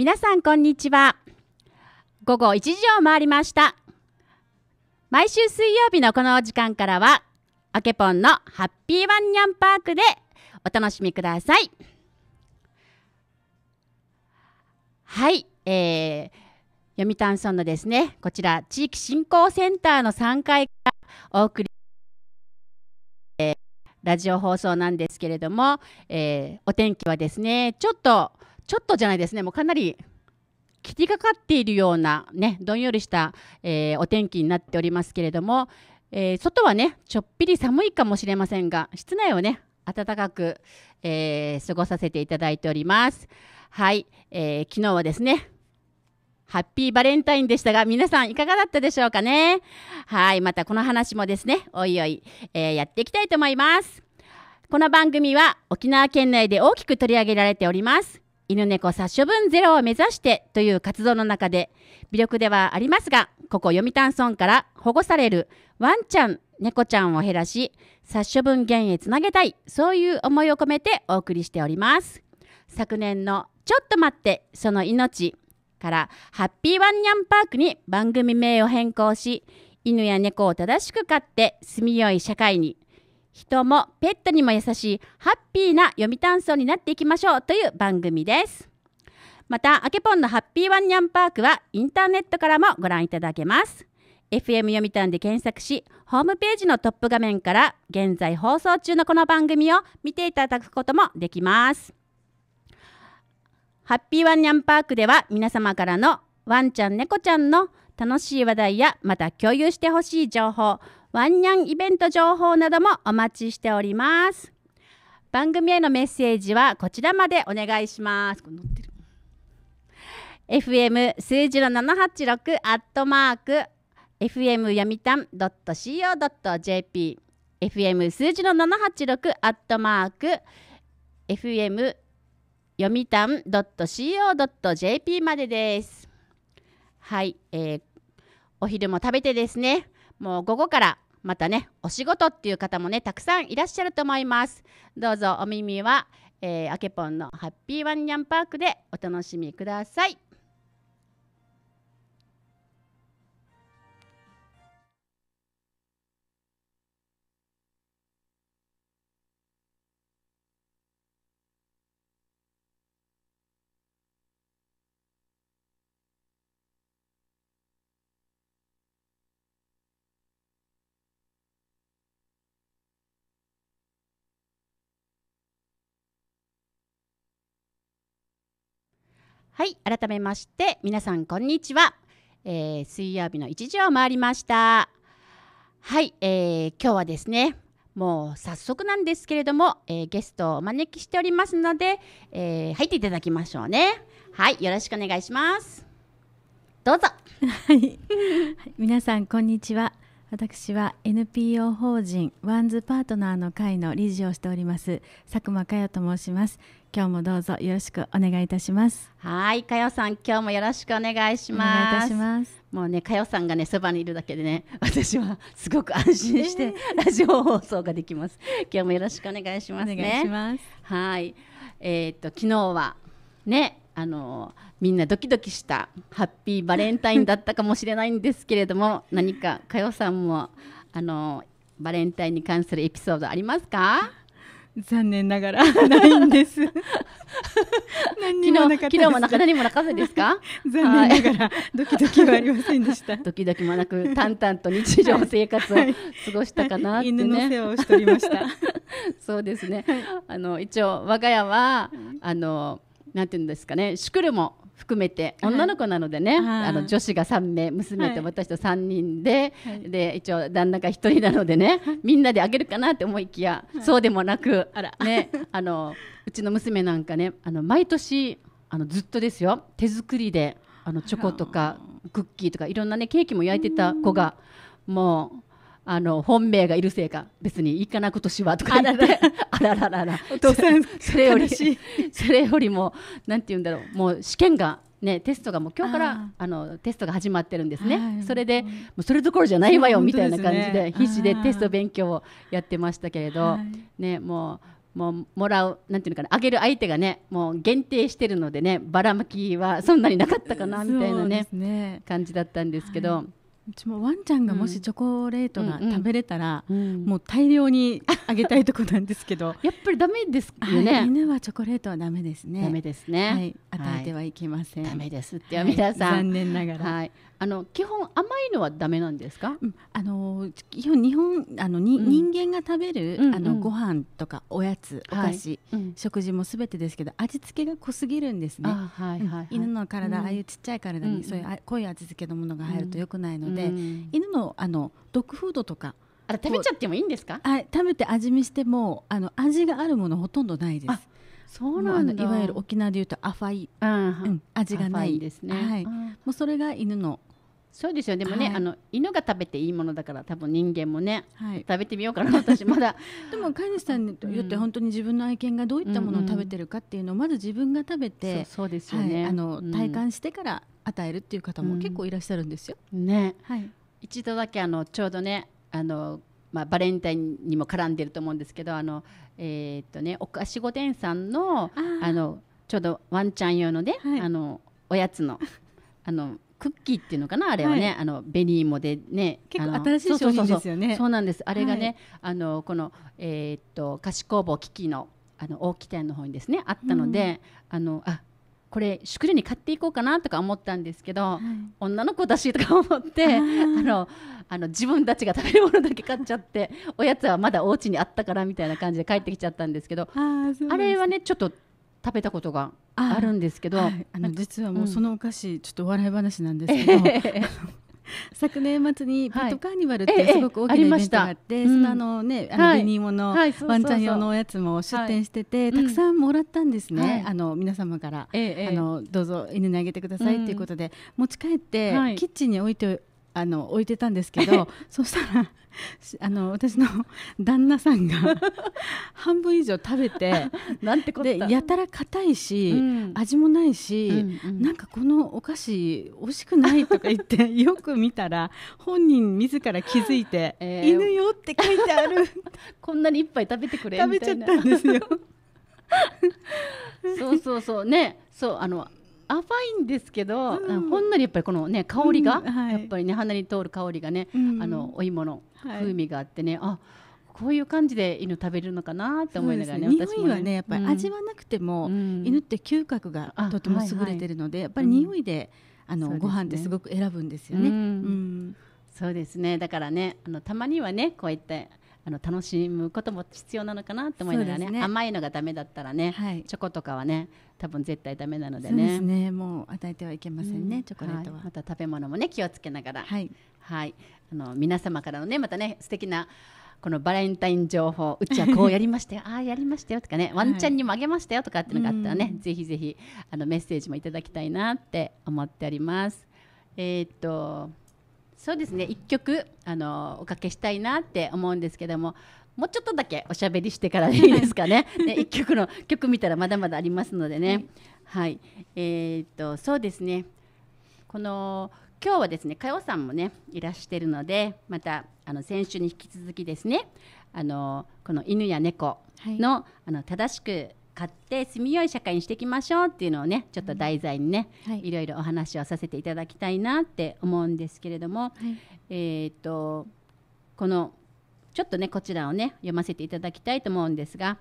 皆さんこんにちは午後1時を回りました毎週水曜日のこの時間からはあけぽんのハッピーワンニャンパークでお楽しみくださいはい、えー、読谷村のですねこちら地域振興センターの3階からお送りラジオ放送なんですけれども、えー、お天気はですねちょっとちょっとじゃないですね、もうかなり切りかかっているような、ね、どんよりした、えー、お天気になっておりますけれども、えー、外はね、ちょっぴり寒いかもしれませんが、室内をね、暖かく、えー、過ごさせていただいております。はい、えー、昨日はですね、ハッピーバレンタインでしたが、皆さんいかがだったでしょうかね。はい、またこの話もですね、おいおい、えー、やっていきたいと思います。この番組は沖縄県内で大きく取り上げられております。犬猫殺処分ゼロを目指してという活動の中で魅力ではありますがここ読谷村から保護されるワンちゃん猫ちゃんを減らし殺処分減へつなげたいそういう思いを込めてお送りしております昨年の「ちょっと待ってその命」から「ハッピーワンニャンパーク」に番組名を変更し犬や猫を正しく飼って住みよい社会に人もペットにも優しいハッピーな読谷村になっていきましょうという番組ですまたあけぽんのハッピーワンニャンパークはインターネットからもご覧いただけます FM 読谷で検索しホームページのトップ画面から現在放送中のこの番組を見ていただくこともできますハッピーワンニャンパークでは皆様からのワンちゃん猫ちゃんの楽しい話題やまた共有してほしい情報ワンニャンイベント情報などもお待ちしております番組へのメッセージはこちらまでお願いします FM 数字の786アットマーク FM 読みたん .co.jp FM 数字の786アットマーク FM 読みたん .co.jp までです。はい、えー、お昼も食べてですねもう午後からまたねお仕事っていう方もねたくさんいらっしゃると思いますどうぞお耳は、えー、あけぽんのハッピーワンニャンパークでお楽しみくださいはい改めまして皆さんこんにちは、えー、水曜日の1時を回りましたはい、えー、今日はですねもう早速なんですけれども、えー、ゲストをお招きしておりますので、えー、入っていただきましょうねはいよろしくお願いしますどうぞ はい、皆さんこんにちは私は NPO 法人ワンズパートナーの会の理事をしております佐久間佳代と申します今日もどうぞよろしくお願いいたしますはい佳代さん今日もよろしくお願いしますお願いしますもうね佳代さんがねそばにいるだけでね私はすごく安心して、ラジオ放送ができます今日もよろしくお願いします、ね、お願いしますはいえー、っと昨日はねあのみんなドキドキしたハッピーバレンタインだったかもしれないんですけれども 何か佳代さんもあのバレンタインに関するエピソードありますか残念ながらないんです。何にもなかった昨日もなか何もなかったですか？残念ながらドキドキはありませんでした。ドキドキもなく淡々と日常生活を過ごしたかなってね。はいはい、犬の世話をしておりました。そうですね。はい、あの一応我が家はあの。なんていうんですかねシュクルも含めて女の子なのでね、はい、あの女子が3名娘と私と3人で、はい、で一応旦那が1人なのでね、はい、みんなであげるかなって思いきや、そうでもなくね、あのうちの娘なんかねあの毎年あのずっとですよ手作りであのチョコとかクッキーとかいろんな、ね、ケーキも焼いてた子がもう。あの本命がいるせいか別に行かなくとしはとか言ってあららららそれよりそれよりもなんて言うんだろうもう試験がね、テストがもう今日からあのテストが始まってるんですね、はい、それで、もうそれどころじゃないわよみたいな感じで、ね、必死でテスト勉強をやってましたけれど、はい、ね、もうもうもらうなんていうのかなあげる相手がねもう限定してるのでねばらまきはそんなになかったかなみたいなね、ね、感じだったんですけど。はいうちもワンちゃんがもしチョコレートが食べれたら、もう大量にあげたいとこなんですけど やっぱりダメですよね、犬はチョコレートはダメですねダメですね、はい、与えてはいけません、はい、ですって皆さん、残念ながら、はい、あの基本甘いのはダメなんですか？うん、あの基本日本あのに、うん、人間が食べる、うんうん、あのご飯とかおやつお菓子、はい食事もすべてですけど味付けが濃すぎるんですね。はいはいはい、犬の体、ああいうちっちゃい体にそういう濃い味付けのものが入ると良くないので、犬のあのドッグフードとか。あれ食べちゃってもいいんですか？はい、食べて味見してもあの味があるものほとんどないです。そうなんいわゆる沖縄でいうとアファイ、うん、味がないですね。はい、もうそれが犬のそうですよでもね、はい、あの犬が食べていいものだから多分人間もね、はい、食べてみようかな私まだ でも飼い主さんによって本当に自分の愛犬がどういったものを食べてるかっていうのをまず自分が食べて、うん、そうですよね、はい、あの、体感してから与えるっていう方も結構いらっしゃるんですよ。うん、ね、はい、一度だけあのちょうどねあのまあ、バレンタインにも絡んでると思うんですけどあの、えー、っとね、お菓子御殿さんのあのちょうどワンちゃん用のね、はい、あのおやつのあのクッキーっていうのかなあれはね、はい、あのー芋でね結構新しい商品ですよねそうなんですあれがね、はい、あのこの、えー、っと菓子工房キキのあの大木店の方にですねあったので、うん、あのあこれシュに買っていこうかなとか思ったんですけど、はい、女の子だしとか思ってあのあの自分たちが食べるものだけ買っちゃっておやつはまだお家にあったからみたいな感じで帰ってきちゃったんですけどあれはねちょっと食べたことがあるんですけど、はい、あの実はもうそのお菓子、うん、ちょっと笑い話なんですけど。昨年末にペットカーニバルっていうすごく大きなイベントがあって、そのあのね、あのデニーモのワンちゃん用のおやつも出店してて、たくさんもらったんですね。あの皆様から、あのどうぞ犬にあげてくださいっていうことで、持ち帰ってキッチンに置いてあの置いてたんですけど そしたらあの私の 旦那さんが 半分以上食べてなんてことやたら硬いし、うん、味もないし、うんうん、なんかこのお菓子美味しくないとか言ってよく見たら本人自ら気づいて、えー、犬よって書いてあるこんなに一杯食べてくれ食べちゃったんですよそうそうそうねそうあの甘いんですけど、うん、ほんのりやっぱりこのね香りが、やっぱりね鼻に通る香りがね、あのお芋の風味があってね、はい、あこういう感じで犬食べるのかなって思いながらねね私もねはねやっぱり味はなくても、うん、犬って嗅覚がとても優れてるので、やっぱり匂いで、うん、あの、ご飯ってすごく選ぶんですよね。うんそうですねだからねあのたまにはねこういったあの楽しむことも必要なのかなと思いながらね、ね、甘いのがだめだったらね、はい、チョコとかはね多分絶対だめなのでね、ね、もう与えてはいけませんね、うん、チョコレートは、はい、また食べ物もね気をつけながら、はい、はい、あの皆様からのねまたね素敵なこのバレンタイン情報うちはこうやりましたよ ああやりましたよとかねワンちゃんにもあげましたよとかっていうのがあったらね、はい、ぜひぜひあのメッセージもいただきたいなって思っております。えー、っとそうですね1曲あのおかけしたいなって思うんですけどももうちょっとだけおしゃべりしてからでいいですかね ね1曲の曲見たらまだまだありますのでね、はい、えー、っとそうですねこの今日はですねか代さんもねいらしてるのでまたあの先週に引き続きですねあのこの犬や猫のはい、あの正しく買って住みよい社会にしていきましょうっていうのをねちょっと題材にね、はい、いろいろお話をさせていただきたいなって思うんですけれども、はい、えっ、ー、とこのちょっとねこちらをね読ませていただきたいと思うんですが、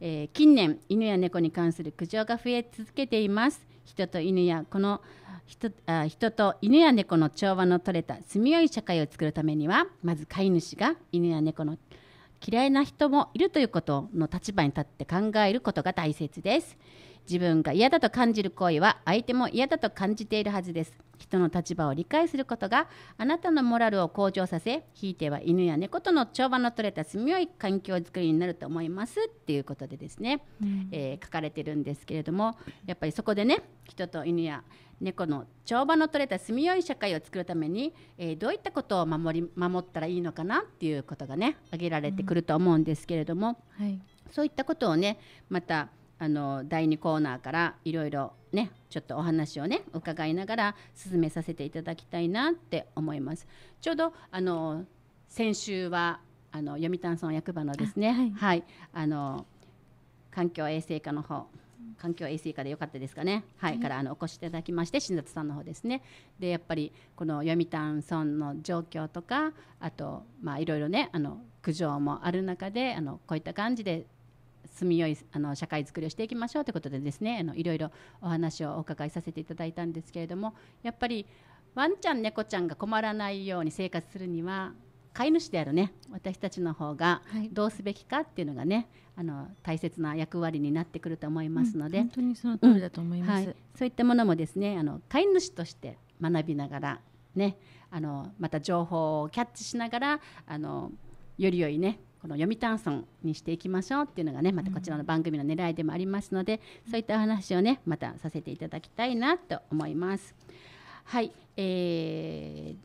えー、近年犬や猫に関する苦情が増え続けています。人と犬やこの人あ人と犬や猫の調和の取れた住みよい社会を作るためにはまず飼い主が犬や猫の嫌いな人もいるということの立場に立って考えることが大切です自分が嫌だと感じる行為は相手も嫌だと感じているはずです人の立場を理解することがあなたのモラルを向上させひいては犬や猫との調和の取れた住みよい環境づくりになると思いますっていうことでですね、うん、えー、書かれてるんですけれどもやっぱりそこでね人と犬や猫の帳場の取れた住みよい社会を作るために、えー、どういったことを守り守ったらいいのかなっていうことがね挙げられてくると思うんですけれども、うんはい、そういったことをねまたあの第2コーナーからいろいろねちょっとお話をね伺いながら進めさせていただきたいなって思います。ちょうどあの先週はあの読谷村役場のですねはい、はい、あの環境衛生課の方環境衛生課で良かったですかね、はい、はい、からあのお越しいただきまして新里さんの方ですねでやっぱりこの読谷村の状況とかあとまあいろいろねあの苦情もある中であのこういった感じで住みよいあの社会づくりをしていきましょうということでですねあのいろいろお話をお伺いさせていただいたんですけれどもやっぱりワンちゃん猫ちゃんが困らないように生活するには飼い主であるね私たちの方がどうすべきかっていうのがね、はい、あの大切な役割になってくると思いますので、うん、本当にその通りだと思います、うんはい、そういったものもですねあの飼い主として学びながらねあのまた情報をキャッチしながらあのより良いねこの読谷村にしていきましょうっていうのがねまたこちらの番組の狙いでもありますので、うん、そういったお話をねまたさせていただきたいなと思います。はい、えー、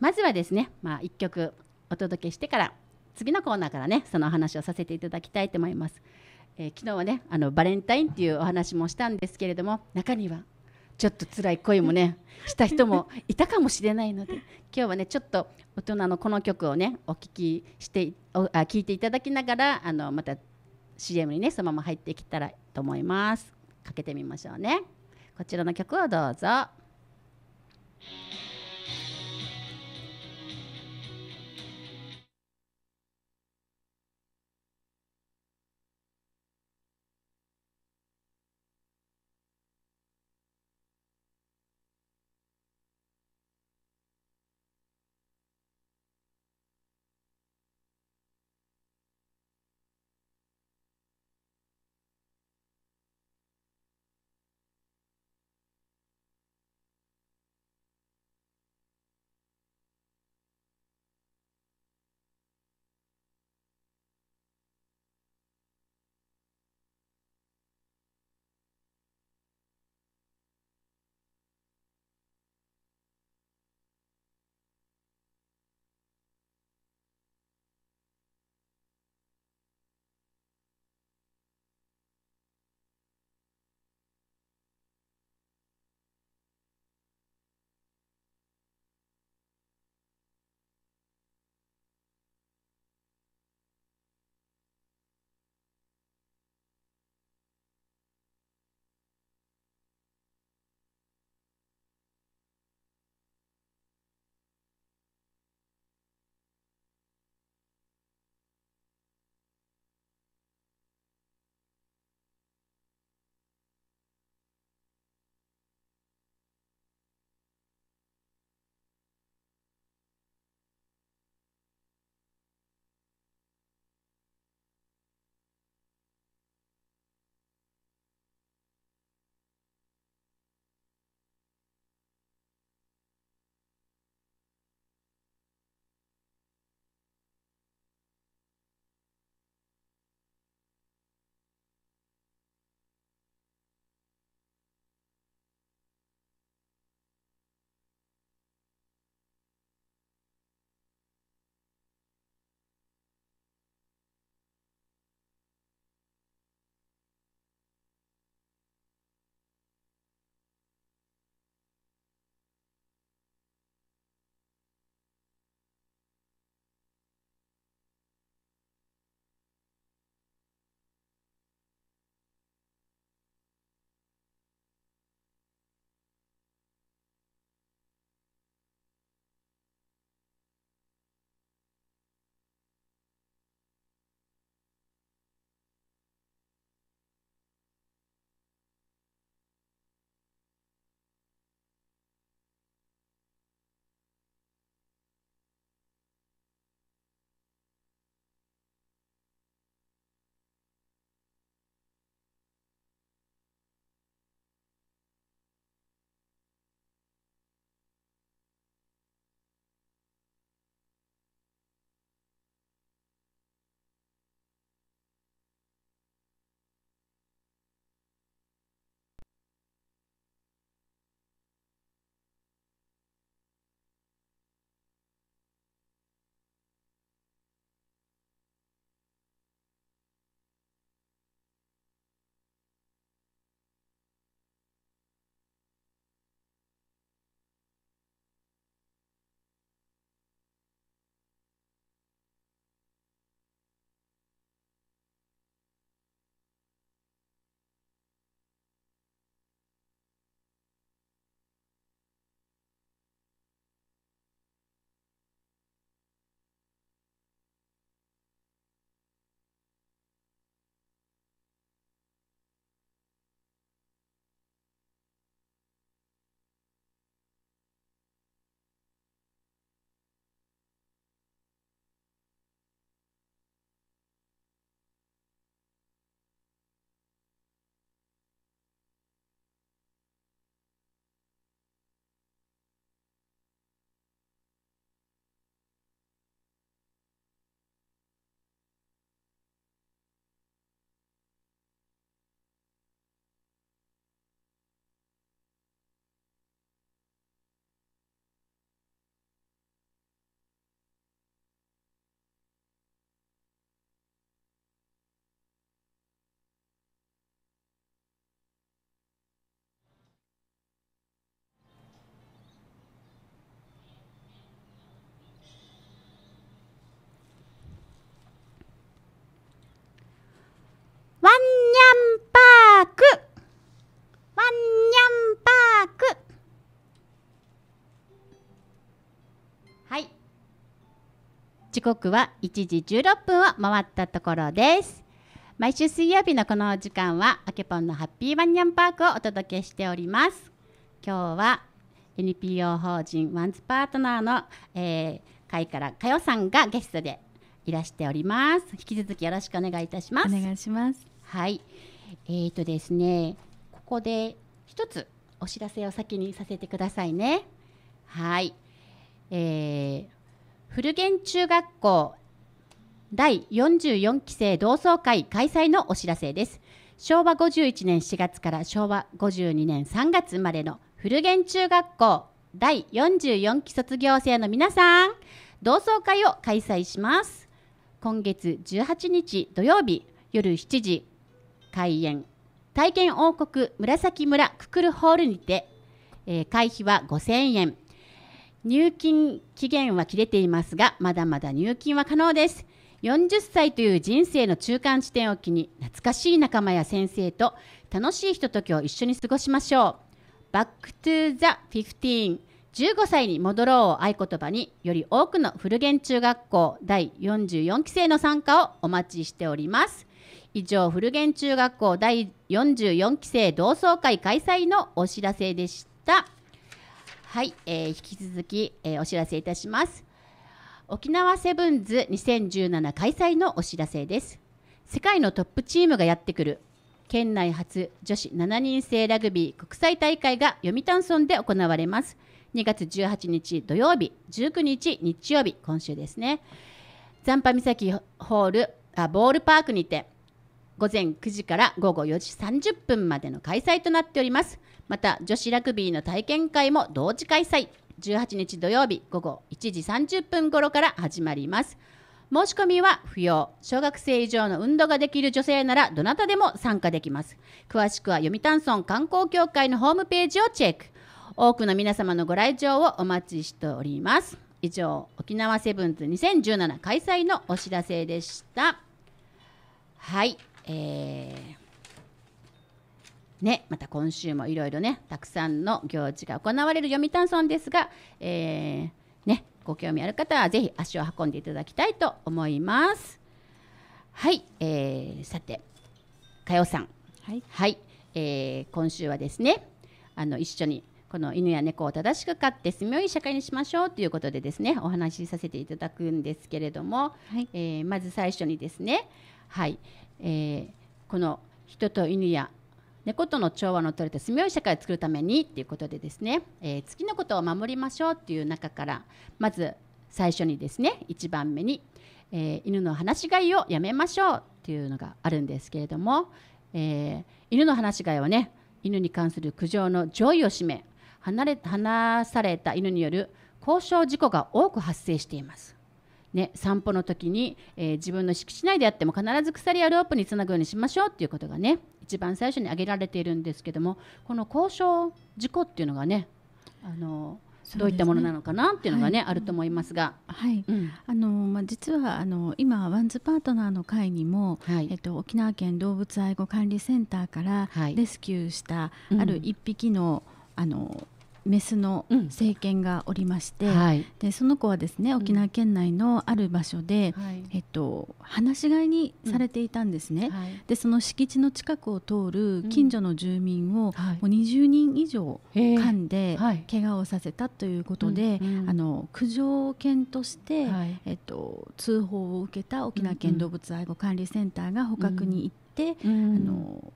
まずはですね、まあ、1曲お届けしてから次のコーナーからねそのお話をさせていただきたいと思います。えー、昨日はねあのバレンタインっていうお話もしたんですけれども中にはちょっと辛い恋もね した人もいたかもしれないので今日はねちょっと大人のこの曲をねお聞きしておあ聞いていただきながらあのまた CM にねそのまま入ってきたらと思いますかけてみましょうねこちらの曲をどうぞ。時刻は1時16分を回ったところです毎週水曜日のこの時間はあけぽんのハッピーワンニャンパークをお届けしております今日は NPO 法人ワンズパートナーの、えー、会からかよさんがゲストでいらしております引き続きよろしくお願いいたしますお願いしますはいえーとですねここで一つお知らせを先にさせてくださいねはい、えー、古源中学校第44期生同窓会開催のお知らせです昭和51年4月から昭和52年3月生まれの古源中学校第44期卒業生の皆さん同窓会を開催します今月18日土曜日夜7時開演体験王国紫村ククルホールにて、えー、会費は5000円入金期限は切れていますがまだまだ入金は可能です40歳という人生の中間地点を機に懐かしい仲間や先生と楽しいひとときを一緒に過ごしましょうバックトゥザ・フティーン」15歳に戻ろうを合言葉により多くの古源中学校第44期生の参加をお待ちしております以上古源中学校第44期生同窓会開催のお知らせでしたはい、えー、引き続き、えー、お知らせいたします沖縄セブンズ2017開催のお知らせです世界のトップチームがやってくる県内初女子7人制ラグビー国際大会が読谷村で行われます2月18日土曜日19日日曜日今週ですね残波岬ホールあボールパークにて午前9時から午後4時30分までの開催となっておりますまた女子ラグビーの体験会も同時開催18日土曜日午後1時30分頃から始まります申し込みは不要小学生以上の運動ができる女性ならどなたでも参加できます詳しくは読谷村観光協会のホームページをチェック多くの皆様のご来場をお待ちしております以上沖縄セブンズ2017開催のお知らせでしたはいえーね、また今週もいろいろねたくさんの行事が行われる読谷村ですが、えー、ね、ご興味ある方はぜひ足を運んでいただきたいと思います。はい、えー、さて佳代さん、はい、はい、えー、今週はですねあの一緒にこの犬や猫を正しく飼って住みよい社会にしましょうということでですねお話しさせていただくんですけれども、はい、えー、まず最初にですねはい、えー、この人と犬や猫との調和の取れた住みよい社会を作るためにっていうことでですね、えー、ことを守りましょうっていう中からまず最初にですね1番目に、えー、犬の放し飼いをやめましょうっていうのがあるんですけれども、えー、犬の放し飼いはね犬に関する苦情の上位を占め離れ離された犬による交渉事故が多く発生していますね、散歩の時に、えー、自分の敷地内であっても必ず鎖やロープにつなぐようにしましょうっていうことがね一番最初に挙げられているんですけどもこの交渉事故っていうのがねあのどういったものなのかなっていうのがね、ねはい、あると思いますが、はい、うん、あのまあ実はあの今ワンズパートナーの会にも、はい、えっと沖縄県動物愛護管理センターからレスキューした、ある一匹の、うん、あのメスの政犬がおりまして、うんはい、でその子はですね沖縄県内のある場所で、うんはい、えっと、放し飼いにされていたんですね、うんはい、でその敷地の近くを通る近所の住民を、もう20人以上噛んで怪我をさせたということで、あの苦情犬として、えっと、通報を受けた沖縄県動物愛護管理センターが捕獲に行って、あの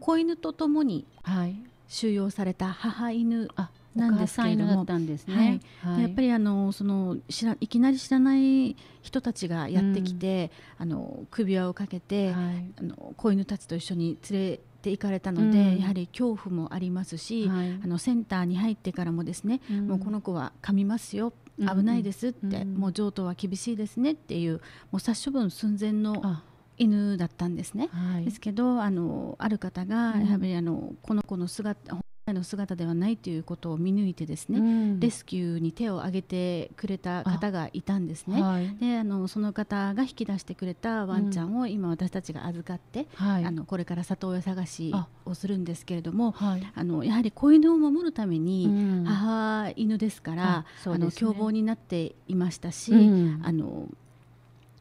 子犬とともに、はい、収容された母犬なんですけれども、はいはい、やっぱりあのそのらいきなり知らない人たちがやってきて、うん、あの首輪をかけて、はい、あの子犬たちと一緒に連れて行かれたので、うん、やはり恐怖もありますし、あのセンターに入ってからもですね、うん、もうこの子は噛みますよ危ないですって、もう譲渡は厳しいですねっていうもう殺処分寸前の。犬だったんですね、はい、ですけどあのある方がやはりあの、この子の姿本来の姿ではないということを見抜いてですね、うん、レスキューに手を挙げてくれた方がいたんですね、はい、であのその方が引き出してくれたワンちゃんを今私たちが預かって、うん、あのこれから里親探しをするんですけれどもあ、あのやはり子犬を守るために母犬ですから、うん、あ、ね、あの凶暴になっていましたし、あの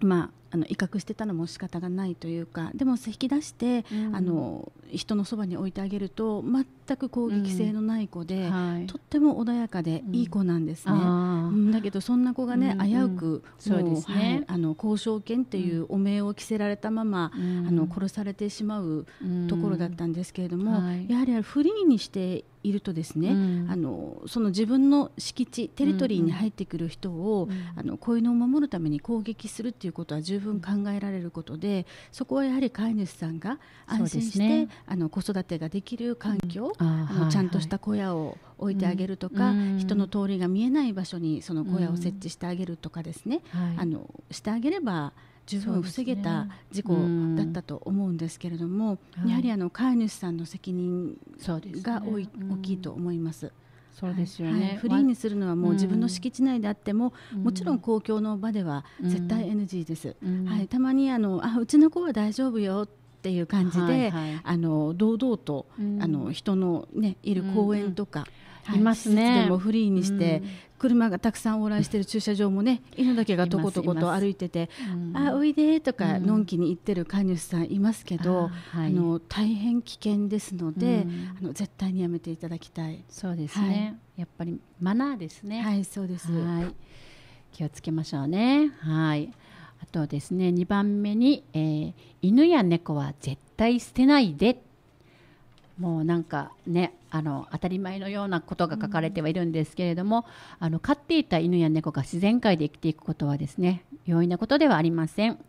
まああの威嚇してたのも仕方がないというかでも引き出して、うん、あの人のそばに置いてあげると全く攻撃性のない子で、うんはい、とっても穏やかでいい子なんですね、うん、だけどそんな子がね、うんう危うくそうですね、はい、あの交渉権っていう汚名を着せられたまま、あの殺されてしまうところだったんですけれども、はい、やはりフリーにしているとですね、うん、あのその自分の敷地テリトリーに入ってくる人を、うん、あの子犬を守るために攻撃するっていうことは十分考えられることでそこはやはり飼い主さんが安心して、ね、あの子育てができる環境、うん、あのちゃんとした小屋を置いてあげるとか、人の通りが見えない場所にその小屋を設置してあげるとかですね、あのしてあげれば十分防げた事故だったと思うんですけれども、ね、やはりあの飼い主さんの責任が大,、ね、大きいと思います。そうですよね、はい、フリーにするのはもう自分の敷地内であっても、うん、もちろん公共の場では絶対 NG です、うん、はい、たまにあのあうちの子は大丈夫よっていう感じで、はいはい、あの堂々と、うん、あの人の、ね、いる公園とか、いますね、でもフリーにして、うん、車がたくさん往来している駐車場もね犬だけがとことこと歩いてて「あおいで」とかのんきに言ってる飼い主さんいますけど、あ、はい、あの大変危険ですので、あの絶対にやめていただきたいそうですね、はい、やっぱりマナーですねはいそうですはい、気をつけましょうねはいあとですね二番目に、えー、犬や猫は絶対捨てないで」もうなんかねあの当たり前のようなことが書かれてはいるんですけれども、うん、あの飼っていた犬や猫が自然界で生きていくことはですね容易なことではありません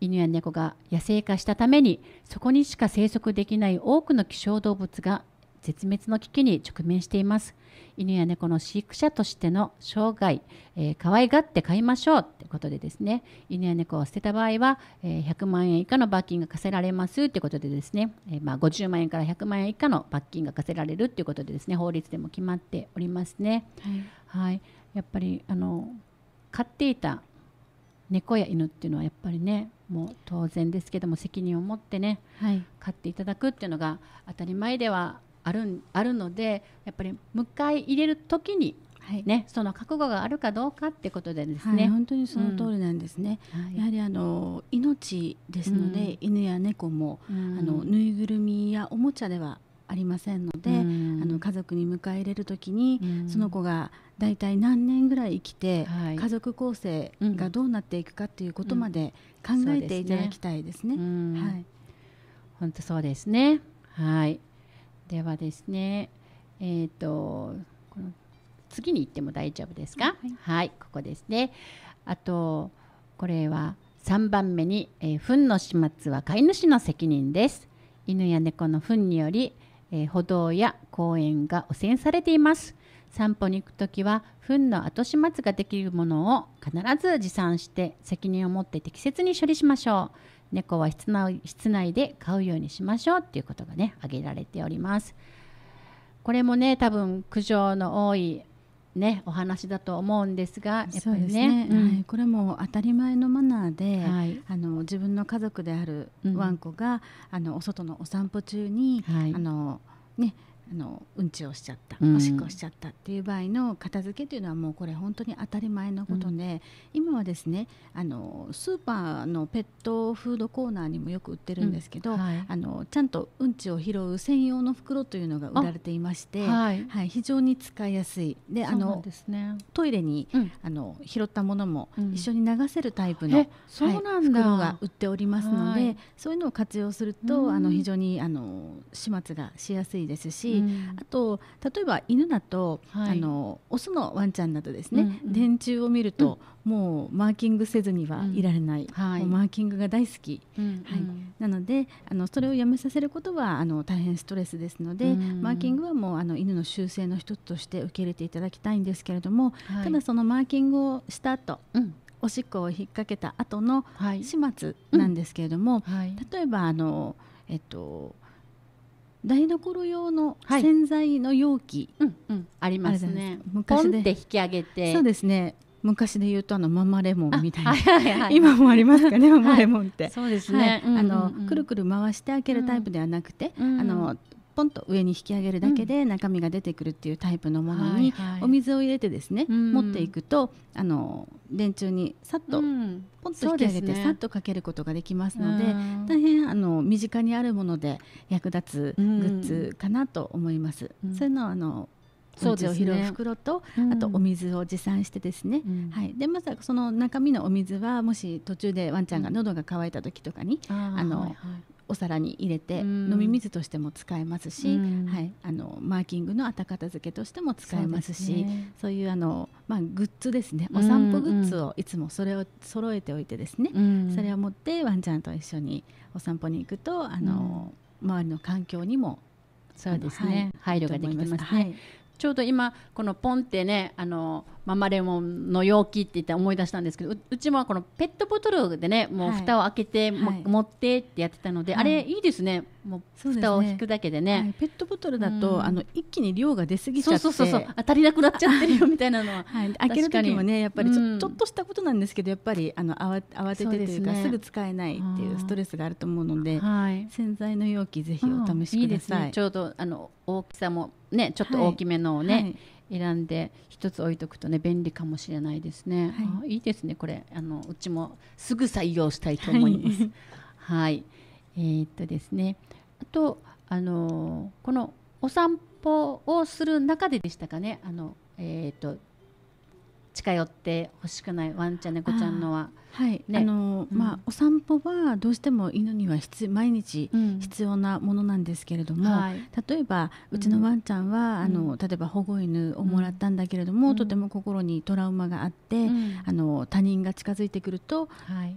犬や猫が野生化したためにそこにしか生息できない多くの希少動物が絶滅の危機に直面しています犬や猫の飼育者としての生涯、えー、可愛がって飼いましょうということでですね犬や猫を捨てた場合は、えー、100万円以下の罰金が課せられますということでですね、えー、まあ、50万円から100万円以下の罰金が課せられるということでですね法律でも決まっておりますね。はい、はい、やっぱりあの飼っていた猫や犬っていうのはやっぱりねもう当然ですけども責任を持ってね、はい、飼っていただくっていうのが当たり前ではあるあるのでやっぱり迎え入れる時にはい、ね、その覚悟があるかどうかってことでですね、はい、本当にその通りなんですね、うんはい、やはりあの命ですので、うん、犬や猫も、うん、あのぬいぐるみやおもちゃではありませんので、あの家族に迎え入れる時に、その子が大体何年ぐらい生きて、家族構成がどうなっていくかっていうことまで考えていただきたいですね。はい、本当そうですねはいではですねえっ、ー、とこの次に行っても大丈夫ですか、はい、はい、ここですねあとこれは3番目に、えー、糞の始末は飼い主の責任です犬や猫の糞により、えー、歩道や公園が汚染されています散歩に行く時は糞の後始末ができるものを必ず持参して責任を持って適切に処理しましょう猫は室内室内で飼うようにしましょうっていうことがね挙げられておりますこれもね多分苦情の多いね、お話だと思うんですがやっぱりね、ねうん、はい、これも当たり前のマナーで、はい、あの自分の家族であるワンコが、うん、あのお外のお散歩中に、はい、あのねあのうんちをしちゃったおしっこしちゃったっていう場合の片付けというのはもうこれ本当に当たり前のことで、うん、今はですねあのスーパーのペットフードコーナーにもよく売ってるんですけど、うんはい、あのちゃんとうんちを拾う専用の袋というのが売られていまして、はい、はい、非常に使いやすいであの、ね、トイレに、うん、あの拾ったものも一緒に流せるタイプの、うん、はい、袋が売っておりますので、そういうのを活用すると、あの非常にあの始末がしやすいですし、あと例えば犬だと、あのオスのワンちゃんなどですね、電柱を見ると、もうマーキングせずにはいられない、はい、マーキングが大好き、はいなのであのそれをやめさせることはあの大変ストレスですので、マーキングはもうあの犬の習性の一つとして受け入れていただきたいんですけれども、ただそのマーキングをした後、うんおしっこを引っ掛けた後の始末なんですけれども、例えばあの、えっと、台所用の洗剤の容器、はい、うんうん、ありますね昔で引き上げてそうですね昔で言うとあのママレモンみたいな、はいはい、今もありますかねママレモンって、はい、そうですね、はい、あの、うんうん、くるくる回して開けるタイプではなくて、うん、あのポンと上に引き上げるだけで中身が出てくるっていうタイプのものにお水を入れてですね、持っていくとあの電柱にさっとポンと引き上げてさっとかけることができますので大変あの身近にあるもので役立つグッズかなと思います。そういうのはあの掃除を拾う袋と、あとお水を持参してですね、うん、はい、でまずはその中身のお水はもし途中でワンちゃんが喉が渇いた時とかに、うん、あの、はいはいお皿に入れて飲み水としても使えますし、はい、あのマーキングの後片付けとしても使えますしそう、ね,、いうあの、まあ、グッズですねお散歩グッズをいつもそれを揃えておいてですね、それを持ってワンちゃんと一緒にお散歩に行くとあの、周りの環境にもそうですね、はい、配慮ができますね。はいちょうど今このポンってねあのママレモンの容器って言って思い出したんですけどうちもこのペットボトルでねもう蓋を開けて、はい、持ってってやってたので、はい、あれいいですねもう蓋を引くだけでね、ねはい、ペットボトルだと、うん、あの一気に量が出過ぎちゃってそうそうそう足りなくなっちゃってるよみたいなのは、はい、開ける時もねやっぱりちょうん、ちょっとしたことなんですけどやっぱりあの慌慌ててというかす、ね,、ぐ使えないっていうストレスがあると思うので、はい、洗剤の容器ぜひお試しください。いいですね、ちょうどあの大きさもねちょっと大きめのをね、はいはい選んで一つ置いとくとね便利かもしれないですね、はい、いいですねこれあのうちもすぐ採用したいと思います はいえー、っとですねあとあのこのお散歩をする中ででしたかねあのえー、っと近寄って欲しくないワンちゃん猫ちゃんのは。はい、ね、あの、うん、まあお散歩はどうしても犬には必毎日必要なものなんですけれども、うんはい、例えばうちのワンちゃんは、うん、あの例えば保護犬をもらったんだけれども、とても心にトラウマがあって、あの他人が近づいてくると、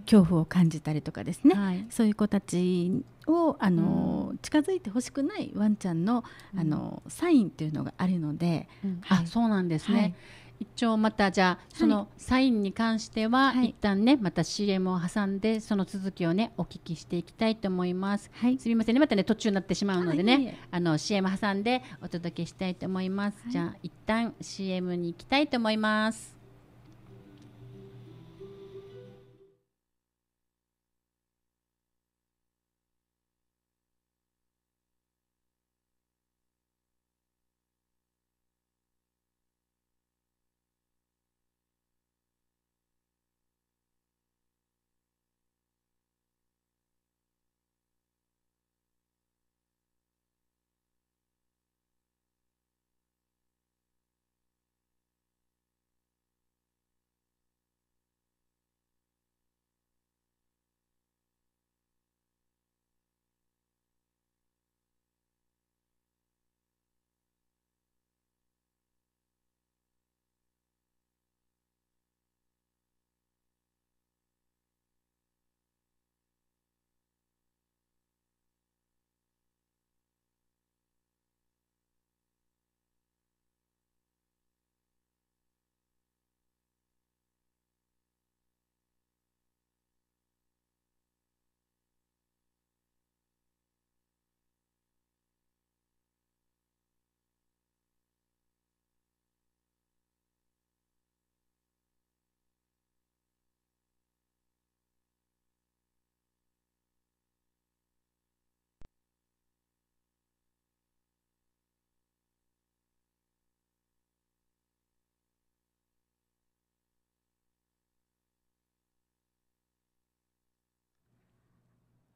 恐怖を感じたりとかですね、はい、そういう子たちをあの、うん、近づいてほしくないワンちゃんの,、あのサインっていうのがあるので、うんはい、あそうなんですね、はい、一応またじゃあそのサインに関しては、一旦ねまた CM を挟んでその続きをねお聞きしていきたいと思います、はい、すみませんねまたね途中になってしまうのでね、あの CM 挟んでお届けしたいと思います、はい、じゃあ一旦 CM に行きたいと思います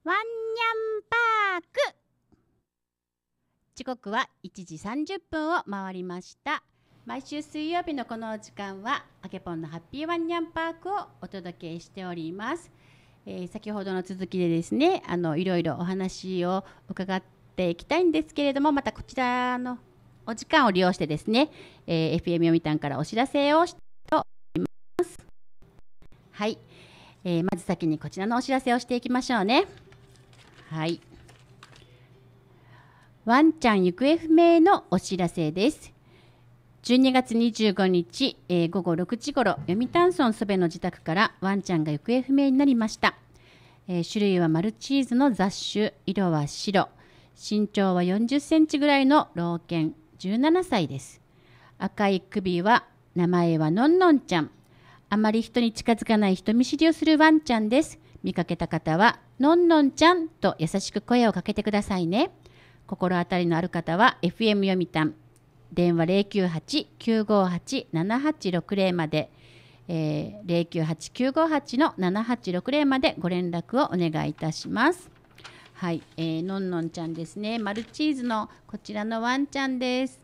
ワンニャンパーク時刻は1時30分を回りました毎週水曜日のこの時間はあけぽんのハッピーワンニャンパークをお届けしております、えー、先ほどの続きでですねあのいろいろお話を伺っていきたいんですけれどもまたこちらのお時間を利用してですね、えー、FM 読みたんからお知らせをしていますはい、えー、まず先にこちらのお知らせをしていきましょうねはいワンちゃん行方不明のお知らせです12月25日、えー、午後6時ごろ読谷村祖部の自宅からワンちゃんが行方不明になりました、えー、種類はマルチーズの雑種色は白身長は40センチぐらいの老犬17歳です赤い首は名前はのんのんちゃんあまり人に近づかない人見知りをするワンちゃんです見かけた方はのんのんちゃんと優しく声をかけてくださいね。心当たりのある方は FM 読みたん電話098-958-7860まで、えー、098-958-7860までご連絡をお願いいたします。はい、えー、のんのんちゃんですね。マルチーズのこちらのワンちゃんです。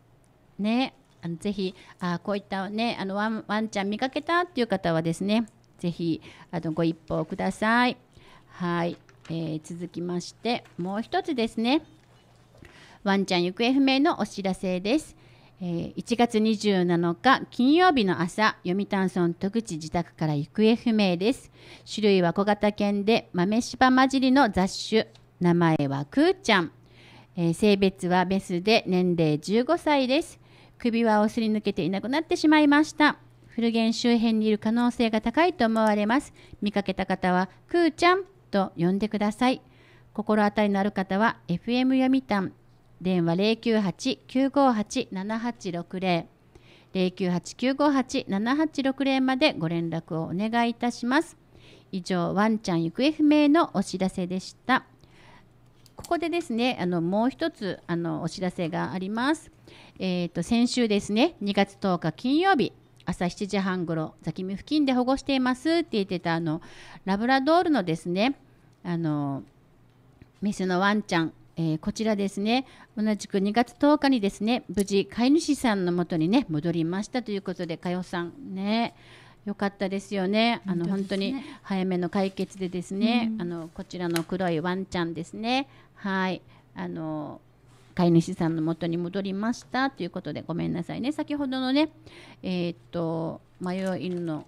ね、あのぜひあこういったねあのワンワンちゃん見かけたっていう方はですね、ぜひあのご一報ください。はい、えー、続きましてもう一つですねワンちゃん行方不明のお知らせです、えー、1月27日金曜日の朝読谷村戸口自宅から行方不明です種類は小型犬で豆柴混じりの雑種名前はくーちゃん、えー、性別はメスで年齢15歳です首輪をすり抜けていなくなってしまいました古源周辺にいる可能性が高いと思われます見かけた方はくーちゃんと呼んでください。心当たりのある方は FM 読谷電話098-958-7860 098-958-7860までご連絡をお願いいたします。以上、ワンちゃん行方不明のお知らせでした。ここでですね、あのもう一つあのお知らせがあります。えっ、ー、と先週ですね、2月10日金曜日朝7時半ごろ、ザキミ付近で保護していますって言ってたあのラブラドールのですね、あのメスのワンちゃんえー、こちらですね同じく2月10日にですね無事飼い主さんのもとにね戻りましたということで佳代さんねよかったですよねあの本当に早めの解決でですね、うん、あのこちらの黒いワンちゃんですねはいあの飼い主さんのもとに戻りましたということでごめんなさいね先ほどのねえー、っと迷い犬の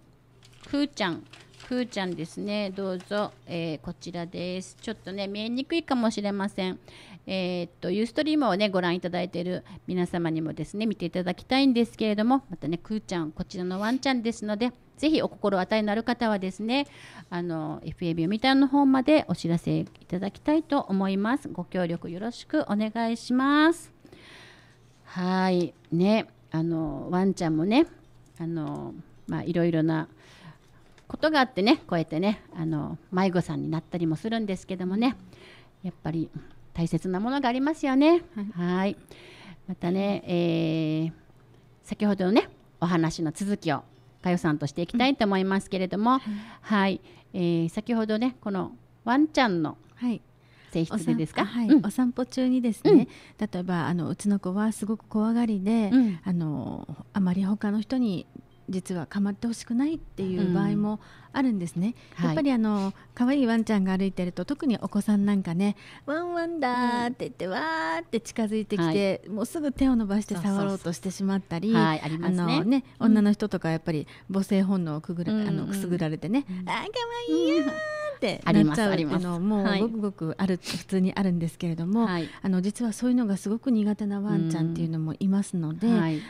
くーちゃんふーちゃんですね、どうぞ、えー、こちらです。ちょっとね、見えにくいかもしれません。えー、っと、ユーストリームをね、ご覧いただいている皆様にもですね、見ていただきたいんですけれども、またね、くーちゃん、こちらのワンちゃんですので、ぜひお心当たりのある方はですね、あの、FAB を見たの方までお知らせいただきたいと思います。ご協力よろしくお願いします。はい、ね、あの、ワンちゃんもね、あの、まあ、いろいろな、ことがあってねこうやってねあの迷子さんになったりもするんですけどもねやっぱり大切なものがありますよね。はいまたね、えー、先ほどのねお話の続きを佳代さんとしていきたいと思いますけれども、うん、はい、えー、先ほどねこのワンちゃんの、はい性質でですか、はい、うん、お散歩中にですね、うん、例えばあのうちの子はすごく怖がりで、うん、あのあまり他の人に実は構ってほしくないっていう場合もあるんですね、うん、やっぱりあの可愛いワンちゃんが歩いてると特にお子さんなんかねワンワンだって言ってわーって近づいてきて、はい、もうすぐ手を伸ばして触ろうとしてしまったり女の人とかやっぱり母性本能をくぐら、うん、あのくすぐられてね、うん、あ可愛いよってなっちゃうっていうのもうごくごくある、はい、普通にあるんですけれども、はい、あの実はそういうのがすごく苦手なワンちゃんっていうのもいますので、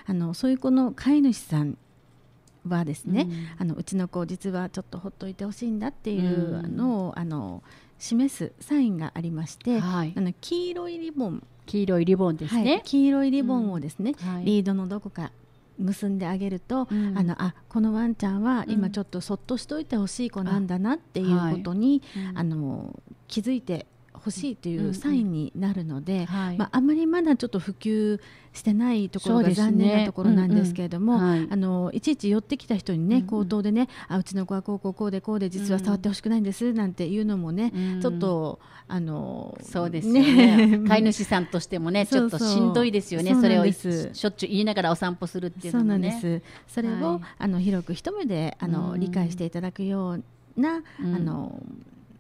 あのそういう子の飼い主さんはですね、うん、あのうちの子実はちょっとほっといてほしいんだっていうのを、うん、あの示すサインがありまして、はい、あの黄色いリボン黄色いリボンですね、はい、黄色いリボンをですね、うんはい、リードのどこか結んであげると、うん、あのあこのワンちゃんは今ちょっとそっとしといてほしい子なんだなっていうことに、あはいあの気づいて欲しいというサインになるので、まあ、あまりまだちょっと普及してないところが残念なところなんですけれども、あのいちいち寄ってきた人にね口頭でね、うちの子はこうこうこうでこうで実は触ってほしくないんですなんていうのもね、ちょっとあのそうですね 飼い主さんとしてもねちょっとしんどいですよねそれをしょっちゅう言いながらお散歩するっていうのもねそれを、あの広く一目であの、理解していただくような、あの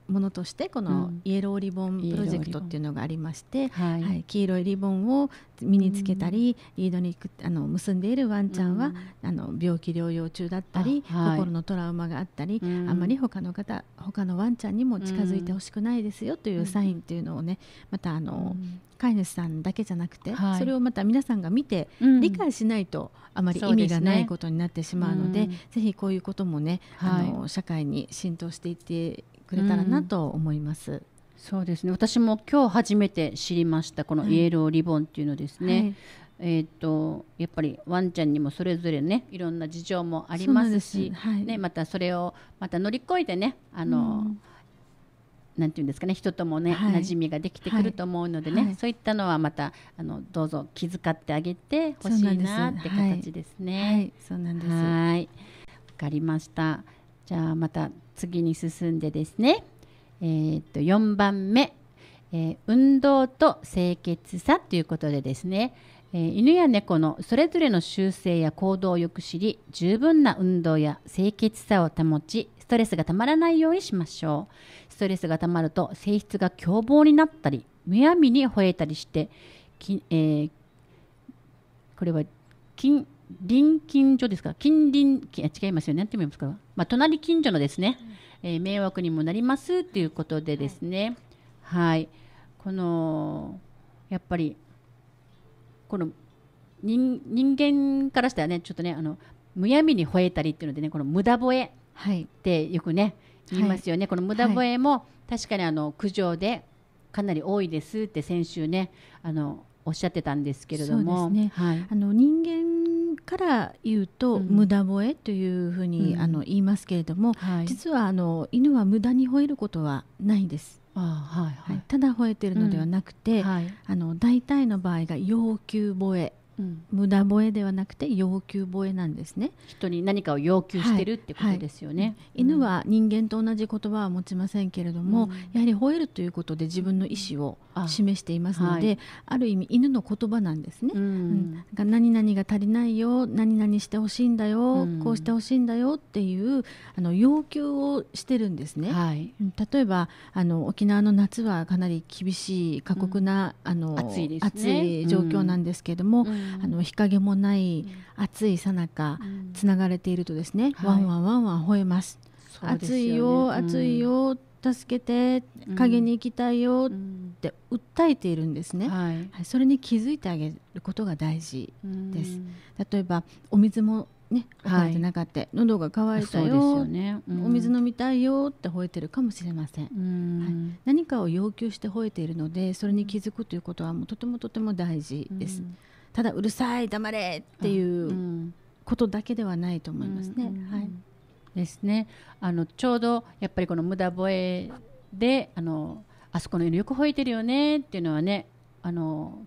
ものとしてこのイエローリボンプロジェクトっていうのがありまして、はい、はい、黄色いリボンを身につけたり、うん、リードにあの結んでいるワンちゃんは、うん、あの病気療養中だったり、はい、心のトラウマがあったり、うん、あまり他の方他のワンちゃんにも近づいてほしくないですよというサインっていうのをねまたあの、飼い主さんだけじゃなくて、はい、それをまた皆さんが見て、理解しないとあまり意味がないことになってしまうので、うん、ね、ぜひこういうこともね、あの社会に浸透していってくれたらなと思います。うん、そうですね私も今日初めて知りましたこのイエローリボンっていうのですね、はいえーと、やっぱりワンちゃんにもそれぞれねいろんな事情もありますし、ね、はい、ね、またそれをまた乗り越えてねあの、うん、なんていうんですかね人ともね、はい、馴染みができてくると思うのでね、はい、そういったのはまたあのどうぞ気遣ってあげてほしいなって形ですね。そうなんです、はいわかりました。じゃあまた次に進んでですね、えー、っと4番目、えー、運動と清潔さということでですね、えー、犬や猫のそれぞれの習性や行動をよく知り十分な運動や清潔さを保ちストレスがたまらないようにしましょうストレスがたまると性質が凶暴になったりむやみに吠えたりしてき、えー、これは近隣近所ですか近隣違いますよね何て読みますかまあ、隣近所のですね、うん、えー、迷惑にもなりますっていうことでですね、はい、はい、このやっぱりこの人人間からしたらねちょっとねあのむやみに吠えたりっていうのでねこの無駄吠えってよくね、はい、言いますよね、はい、この無駄吠えも確かにあの苦情でかなり多いですって先週ねあのおっしゃってたんですけれども、ねはい、あの人間から言うと、うん、無駄吠えというふうに、うん、あの言いますけれども、はい、実はあの犬は無駄に吠えることはないです。あはいはい、はい、ただ吠えているのではなくて、うんはい、あの大体の場合が要求吠え無駄吠えではなくて要求吠えなんですね人に何かを要求してるってことですよね、はいはい、犬は人間と同じ言葉は持ちませんけれども、うん、やはり吠えるということで自分の意思を示していますので、あはい、ある意味犬の言葉なんですね、うん、うん、何々が足りないよ何々してほしいんだよ、こうしてほしいんだよっていうあの要求をしてるんですね、例えばあの沖縄の夏はかなり厳しい過酷な、あの暑い、でね、暑い状況なんですけれども、あの日陰もない暑いさなかつながれているとですね、はん、ワンワンワンワン吠えます。すね、暑いよ暑いよ、助けて陰に行きたいよって訴えているんですね、うんはい、それに気づいてあげることが大事です、うん、例えばお水もね与えてなかった、はい、喉が渇いたよ、ねうん、お水飲みたいよって吠えてるかもしれません、はい、何かを要求して吠えているのでそれに気づくということはもうとてもとても大事です、ただうるさい黙れっていうことだけではないと思いますね。はい、ですねあのちょうどやっぱりこの無駄吠えであのあそこの犬よく吠えてるよねっていうのはねあの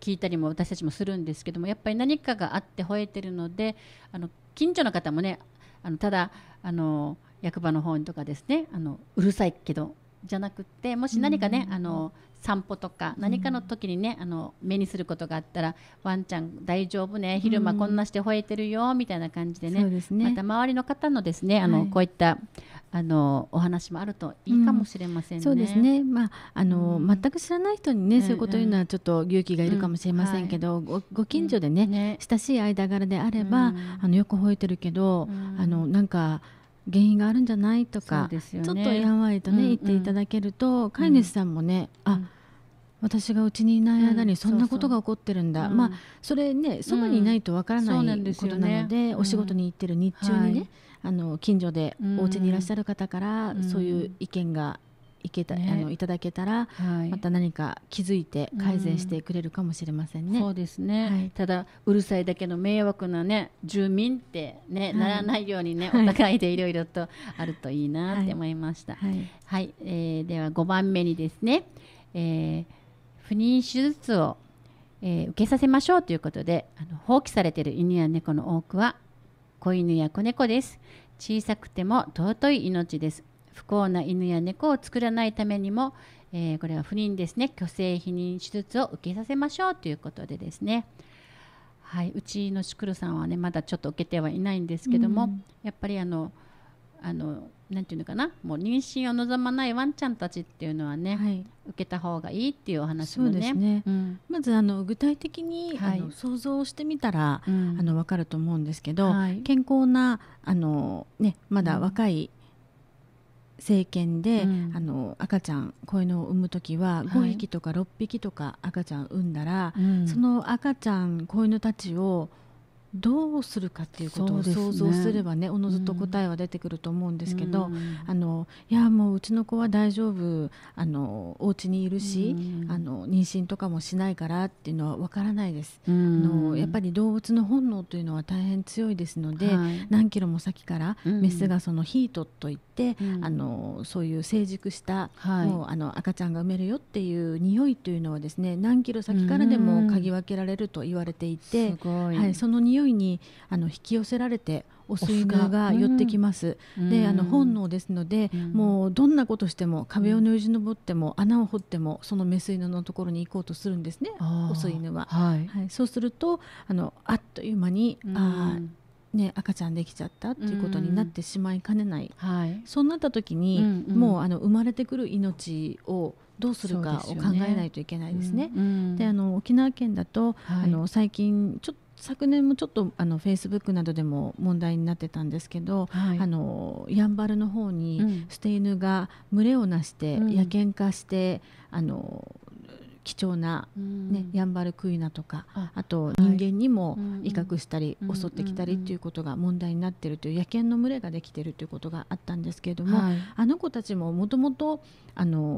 聞いたりも私たちもするんですけどもやっぱり何かがあって吠えてるのであの近所の方もねあのただあの役場の方とかですねあのうるさいけどじゃなくてもし何かね、うん、あの散歩とか何かの時にね、あの目にすることがあったらワンちゃん大丈夫ね昼間こんなして吠えてるよ、みたいな感じでね、ね、また周りの方のですねあの、はい、こういったあのお話もあるといいかもしれません、ねうん、そうですね。まああの、うん、全く知らない人にね、うん、そういうこと言うのはちょっと勇気がいるかもしれませんけど、はい、ごご近所でね、ね、親しい間柄であれば、あのよく吠えてるけど、あのなんか。原因があるんじゃないとか、ね、ちょっとやんわいとね、うんうん、言っていただけると飼い主さんもね、うん、あ、うん私がうちにいない間にそんなことが起こってるんだ、まあそれねそばにいないとわからないことなのでお仕事に行ってる日中にね、あの近所でお家にいらっしゃる方からそういう意見がいけた、ね、あのいただけたら、はい、また何か気づいて改善してくれるかもしれませんね。うん、そうですね、はい、ただうるさいだけの迷惑な、ね、住民ってね、ねならないようにね、お互いでいろいろとあるといいなって思いました。はい、えー、では5番目にですね、えー、不妊手術を、えー、受けさせましょうということであの放棄されている犬や猫の多くは子犬や子猫です。小さくても尊い命です。不幸な犬や猫を作らないためにも、えー、これは不妊ですね虚勢避妊手術を受けさせましょうということでですね、はい、うちのシクルさんはねまだちょっと受けてはいないんですけども、うん、やっぱりあのあのなていうのかなもう妊娠を望まないワンちゃんたちっていうのはね、はい、受けた方がいいっていうお話もね、ねうん、まずあの具体的に、はい、あの想像してみたら、うん、あの分かると思うんですけど、はい、健康なあの、ね、まだ若い、うん政権で、うん、あの赤ちゃん子犬を産む時は5匹とか6匹とか赤ちゃん産んだら、はい、その赤ちゃん子犬たちをどうするかっていうことを想像すればね、ね、おのずと答えは出てくると思うんですけど、うん、あのいやもううちの子は大丈夫あのお家にいるし、うん、あの妊娠とかもしないからっていうのはわからないです、うん、あのやっぱり動物の本能というのは大変強いですので、はい、何キロも先からメスがそのヒートといって、あのそういう成熟した、はい、もうあの赤ちゃんが産めるよっていう匂いというのはですね何キロ先からでも嗅ぎ分けられると言われていて、はい、その匂いいにあの引き寄せられてお吸い物が寄ってきます、うん、であの本能ですので、うん、もうどんなことしても壁をぬじ登っても、うん、穴を掘ってもそのメス犬のところに行こうとするんですねお吸犬は、はい、はい、そうするとあのあっという間に、あね、赤ちゃんできちゃったっていうことになってしまいかねない、はい、そうなった時に、うんうん、もうあの生まれてくる命をどうするかを考えないといけないですね。で、ねうんうん、あの沖縄県だと、はい、あの最近ちょっ昨年もちょっとあのフェイスブックなどでも問題になってたんですけど、はい、あのやんばるの方に捨て犬が群れをなして、野犬化してあの貴重な、ね、ヤンバルクイナとかあと人間にも威嚇したり、襲ってきたりっていうことが問題になってるという野犬の群れができてるということがあったんですけれども、あの子たちももともと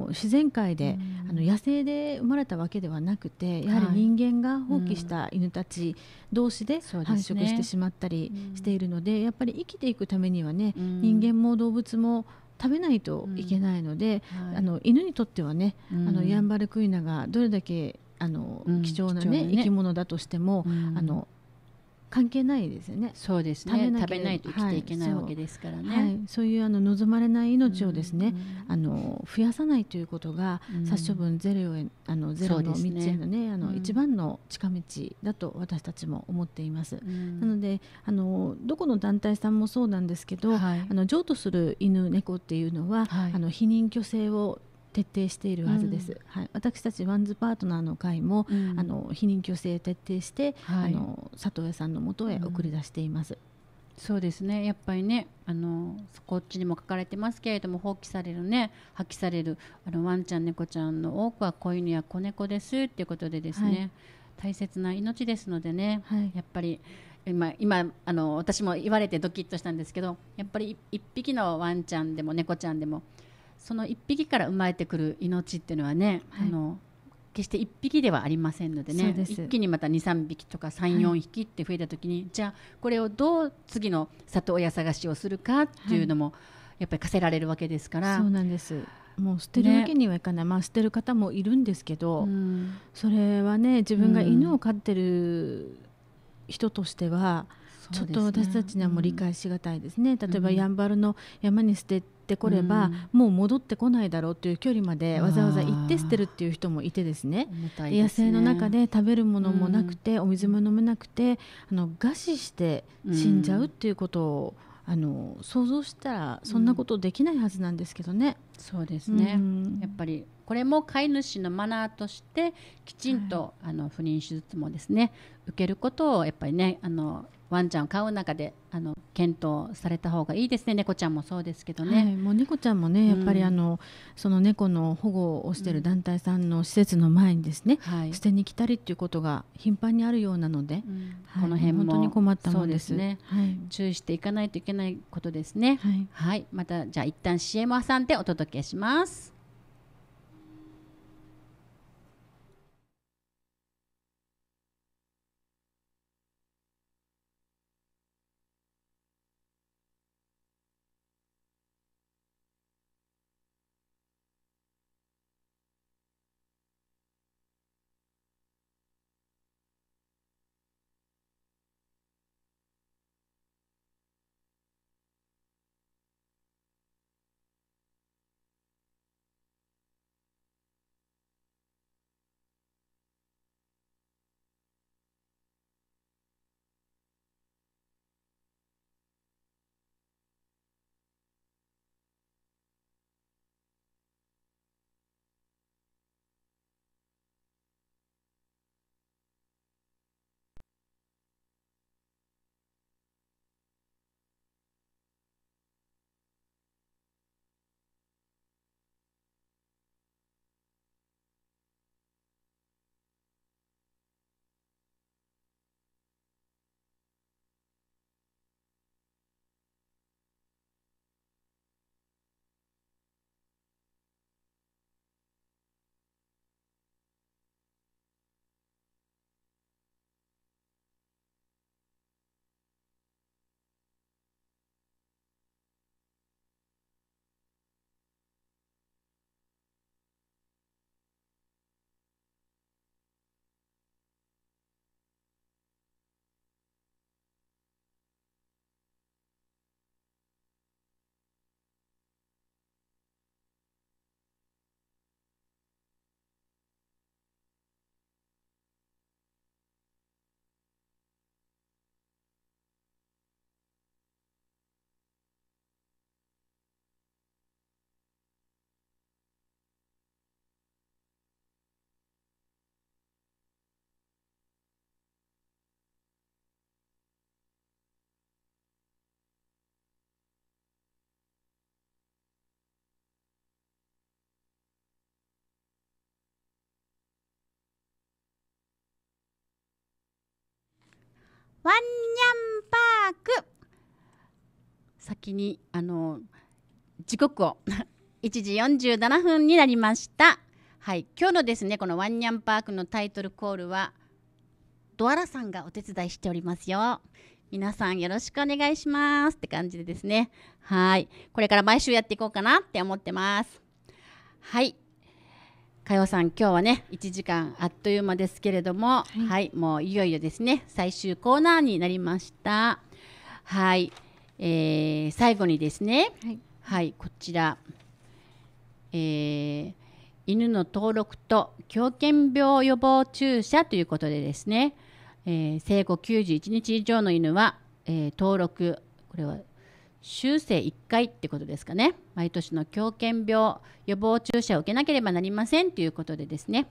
自然界で、あの野生で生まれたわけではなくてやはり人間が放棄した犬たち同士で繁殖してしまったりしているので,、やっぱり生きていくためにはね、人間も動物も食べないといけないので、うんはい、あの犬にとってはね、あのヤンバルクイナがどれだけあの貴重なね,、生き物だとしても、あの関係ないですよねそうですね食べないと生きていけない、わけですからね、そういうあの望まれない命をですね、あの増やさないということが、殺処分ゼロへあのゼロの道へのね、あの、一番の近道だと私たちも思っています、なのであのどこの団体さんもそうなんですけど、あの譲渡する犬猫っていうのは、あの避妊去勢を徹底しているはずです、はい、私たちワンズパートナーの会も、あの避妊去勢徹底して、あの里親さんのもとへ送り出しています。そうですねやっぱりねあのこっちにも書かれてますけれども放棄されるね破棄されるあのワンちゃん猫ちゃんの多くは子犬や子猫ですっていうことでですね、はい、大切な命ですのでね、はい、やっぱり今今あの私も言われてドキッとしたんですけどやっぱり1匹のワンちゃんでも猫ちゃんでもその1匹から生まれてくる命っていうのはね、はい、あの決して1匹ではありませんのでね一気にまた23匹とか34匹って増えた時に、はい、じゃあこれをどう次の里親探しをするかっていうのも、やっぱり課せられるわけですから。そうなんですもう捨てるわけにはいかない、ね、まあ、捨てる方もいるんですけど、うん、それはね自分が犬を飼ってる人としては、うちょっと私たちにはもう理解しがたいですね、例えばやんばるの山に捨ててこれば、もう戻ってこないだろうという距離までわざわざ行って捨てるっていう人もいてですね野生の中で食べるものもなくて、お水も飲めなくてあの餓死して死んじゃうっていうことを、あの想像したらそんなことできないはずなんですけどね。うん、そうですね、うん、やっぱりこれも飼い主のマナーとしてきちんと、はい、あの不妊手術もですね受けることをやっぱりねあのワンちゃんを飼う中であの検討された方がいいですね猫ちゃんもそうですけどね、はい、もう猫ちゃんもねやっぱりあの、その猫の保護をしてる団体さんの施設の前にですね、はい、捨てに来たりっていうことが頻繁にあるようなので、はい、この辺も本当に困ったもんですね、はい、注意していかないといけないことですねはい、はい、またじゃあ一旦 CM 挟んでお届けしますワンニャンパーク先にあの時刻を1 時47分になりましたはい今日のですねこのワンニャンパークのタイトルコールはドアラさんがお手伝いしておりますよ皆さんよろしくお願いしますって感じでですねはいこれから毎週やっていこうかなって思ってますはい佳代さん今日はね1時間あっという間ですけれども、はい、はい、もういよいよですね最終コーナーになりましたはい、えー、最後にですね、はい、はい、こちら、えー、犬の登録と狂犬病予防注射ということでですね、えー、生後91日以上の犬は、えー、登録これは修正1回ってことですかね毎年の狂犬病予防注射を受けなければなりませんということでですね、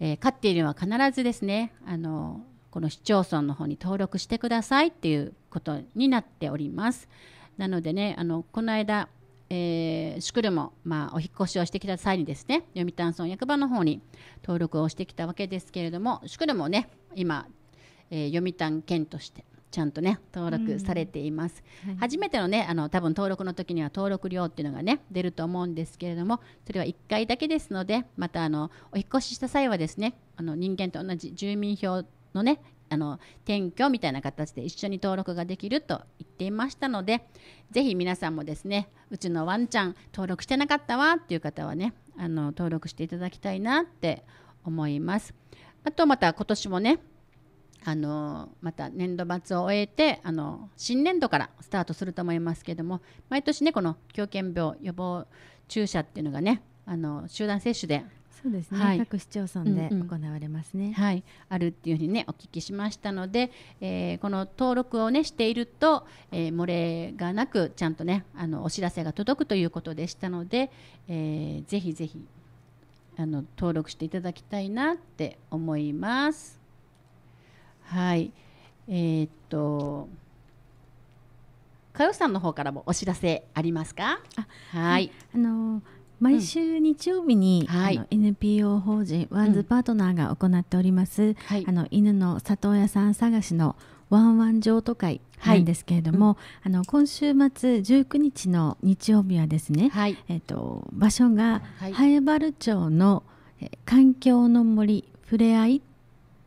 えー、飼っているのは必ずですねあのこの市町村の方に登録してくださいっていうことになっておりますなのでねあのこの間、えー、シクルも、まあ、お引越しをしてきた際にですね読谷村役場の方に登録をしてきたわけですけれどもシクルもね今、えー、読谷県としてちゃんとね登録されています、うんはい、初めてのねあの多分登録の時には登録料っていうのがね出ると思うんですけれどもそれは1回だけですのでまたあのお引越しした際はですねあの人間と同じ住民票のねあの転居みたいな形で一緒に登録ができると言っていましたのでぜひ皆さんもですねうちのワンちゃん登録してなかったわっていう方はねあの登録していただきたいなって思いますあとまた今年もねあのまた年度末を終えてあの新年度からスタートすると思いますけども毎年ねこの狂犬病予防注射っていうのがねあの集団接種でそうですね、はい、各市町村で行われますね、うんうん、はい、あるっていうふうにねお聞きしましたので、えー、この登録をねしていると、えー、漏れがなくちゃんとねあのお知らせが届くということでしたので、えー、ぜひぜひあの登録していただきたいなって思います。はいえー、っと佳代さんの方からもお知らせありますかはいあの毎週日曜日に、うんはい、あの NPO 法人ワンズパートナーが行っております、うんはい、あの犬の里親さん探しのワンワン譲渡会なんですけれども、はいうん、あの今週末19日の日曜日はですね、えーと、場所が早原町の環境の森ふれあい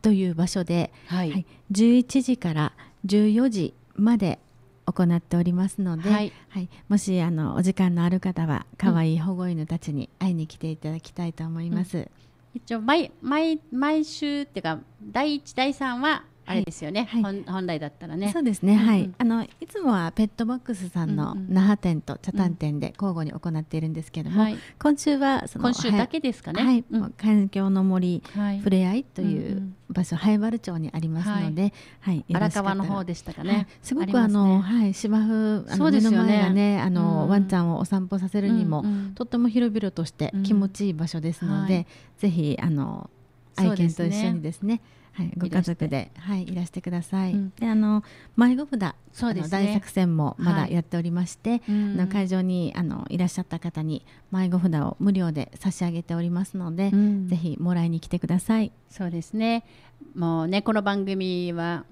という場所で、はい、はい、11時から14時まで行っておりますので、はい、はい、もしあのお時間のある方は可愛い保護犬たちに会いに来ていただきたいと思います。うん、一応毎毎毎週っていうか第1第3はあれですよね、はい、本本来だったらねそうですね、うんうん、はいあのいつもはペットボックスさんの那覇店と茶炭店で交互に行っているんですけれども、うん、今週はその今週だけですかね、はいうん、環境の森、ふれあいという場所、灰、う、原、ん、町にありますので、はい、はい、荒川の方でしたかね、はい、すごくあの、ね、はい、芝生あの、ね、目の前がねあの、うん、ワンちゃんをお散歩させるにも、うんうん、とっても広々として気持ちいい場所ですので、ぜひあの愛犬と一緒にですねはい、ご家族ではい、いらしてください。うん、であの迷子札そうです、ね、大作戦もまだやっておりまして、はい、あの会場にあのいらっしゃった方に迷子札を無料で差し上げておりますので、うん、ぜひもらいに来てください。そうですねもうねこの番組は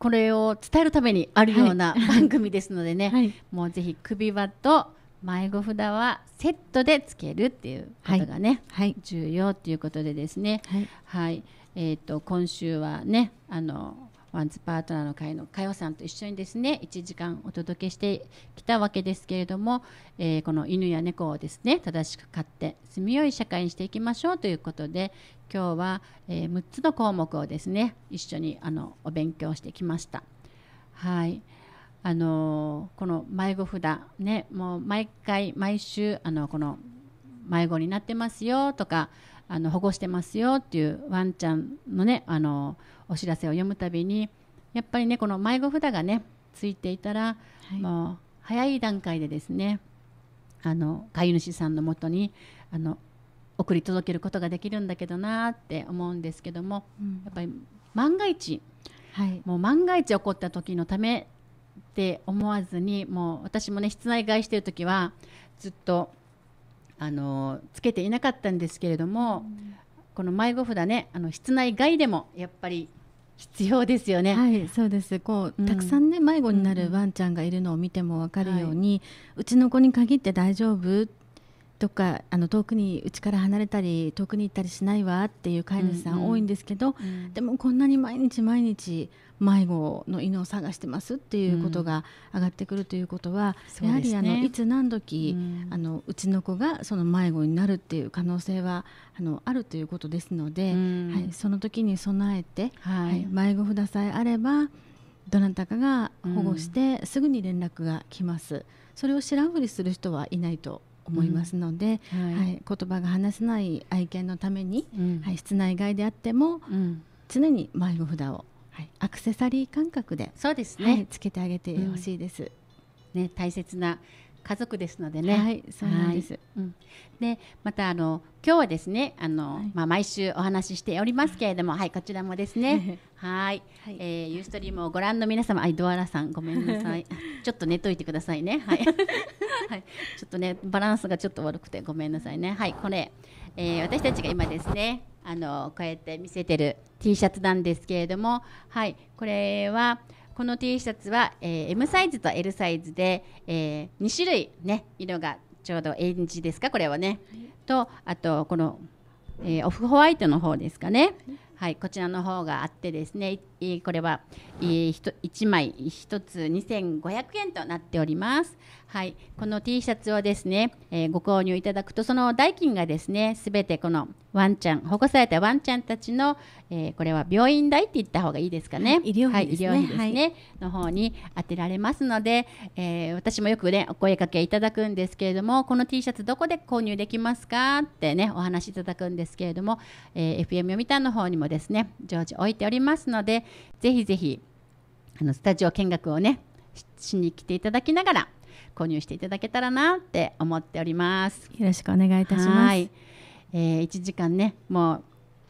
これを伝えるためにあるような番組ですのでね、はい、もうぜひ首輪と迷子札はセットでつけるっていうことがね、はい、重要っていうことでですね、はい、はい、えーと、と今週はねあのワンズパートナーの会の佳代さんと一緒にですね1時間お届けしてきたわけですけれども、えー、この犬や猫をですね正しく飼って住みよい社会にしていきましょうということで今日は、えー、6つの項目をですね一緒にあのお勉強してきました。はいあのこの迷子札ねもう毎回毎週あのこの迷子になってますよとかあの保護してますよっていうワンちゃんのねあのお知らせを読むたびにやっぱりねこの迷子札がねついていたら、はい、もう早い段階でですねあの飼い主さんのもとにあの送り届けることができるんだけどなって思うんですけども、うん、やっぱり万が一、はい、もう万が一起こった時のためって思わずにもう私もね室内外してる時はずっとあのつけていなかったんですけれども、うん、この迷子札ねあの室内外でもやっぱり必要ですよね。はい、そうです。こう、うん、たくさんね迷子になるワンちゃんがいるのを見てもわかるように、うんはい、うちの子に限って大丈夫っどっかあの遠くにうちから離れたり遠くに行ったりしないわっていう飼い主さん多いんですけど、うんうん、でもこんなに毎日毎日迷子の犬を探してますっていうことが上がってくるということは、うんやはりあのいつ何時、うん、あのうちの子がその迷子になるっていう可能性はあのあるということですので、うん、はい、その時に備えて、はい、はい、迷子札さえあればどなたかが保護して、すぐに連絡が来ます。それを知らんふりする人はいないと思いますので、うん、はい、はい、言葉が話せない愛犬のために、うん、はい、室内外であっても、常に迷子札を、はい、アクセサリー感覚でそうですね、ねつけてあげてほしいです。ね、大切な家族ですのでね。はい、そうなんです。うん、で、またあの今日はですね、あの、はい、まあ毎週お話ししておりますけれども、はい、こちらもですね、はい、えー、ユーストリームをご覧の皆様、アイドアラさんごめんなさい。ちょっと寝といてくださいね。はい、はい、ちょっとねバランスがちょっと悪くてごめんなさいね。はい、これ、えー、私たちが今ですね。あのこうやって見せてる T シャツなんですけれども、はい、これはこの T シャツは、えー、M サイズと L サイズで、えー、2種類ね色がちょうどエンジですかこれはね、はい、とあとこの、えー、オフホワイトの方ですかね、はい、こちらの方があってですね、これは、えー、1枚1つ2500円となっております。はい、この T シャツをですね、えー、ご購入いただくとその代金がですねすべてこのワンちゃん保護されたワンちゃんたちの、えー、これは病院代って言った方がいいですかね、はい、医療費ですね,、はいね、の方に当てられますので、えー、私もよくねお声かけいただくんですけれどもこの T シャツどこで購入できますかってねお話いただくんですけれども、えー、FM 読谷の方にもですね常時置いておりますのでぜひぜひあのスタジオ見学をねしに来ていただきながら購入していただけたらなって思っておりますよろしくお願いいたします、えー、1時間ねもう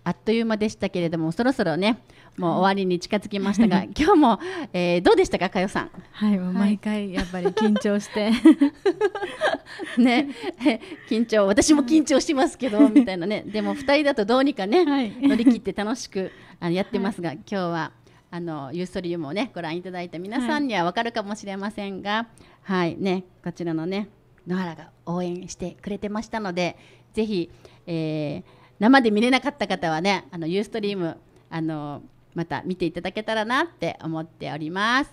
あっという間でしたけれどもそろそろねもう終わりに近づきましたが、今日も、えー、どうでしたか、かよさん。はい、もう毎回やっぱり緊張して。ね、緊張、私も緊張しますけど、みたいなね、でも2人だとどうにかね、乗り切って楽しく、あの、やってますが、今日は。あのユーストリームをねご覧いただいた皆さんには分かるかもしれませんが、はい、はい、ねこちらのね野原が応援してくれてましたのでぜひ、えー、生で見れなかった方はねあのユーストリームあのまた見ていただけたらなって思っております。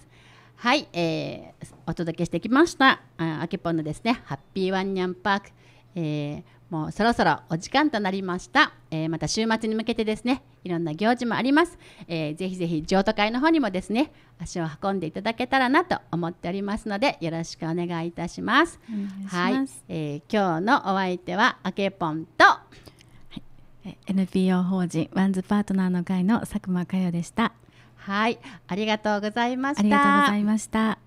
はい、えー、お届けしてきましたああけぽんのですねハッピーワンニャンパーク、えーもうそろそろお時間となりました、えー、また週末に向けてですねいろんな行事もあります、えー、ぜひぜひ譲渡会の方にもですね足を運んでいただけたらなと思っておりますのでよろしくお願いいたしますはい、えー、今日のお相手はあけぽんと、はい、NPO 法人ワンズパートナーの会の佐久間佳代でしたはいありがとうございましたありがとうございました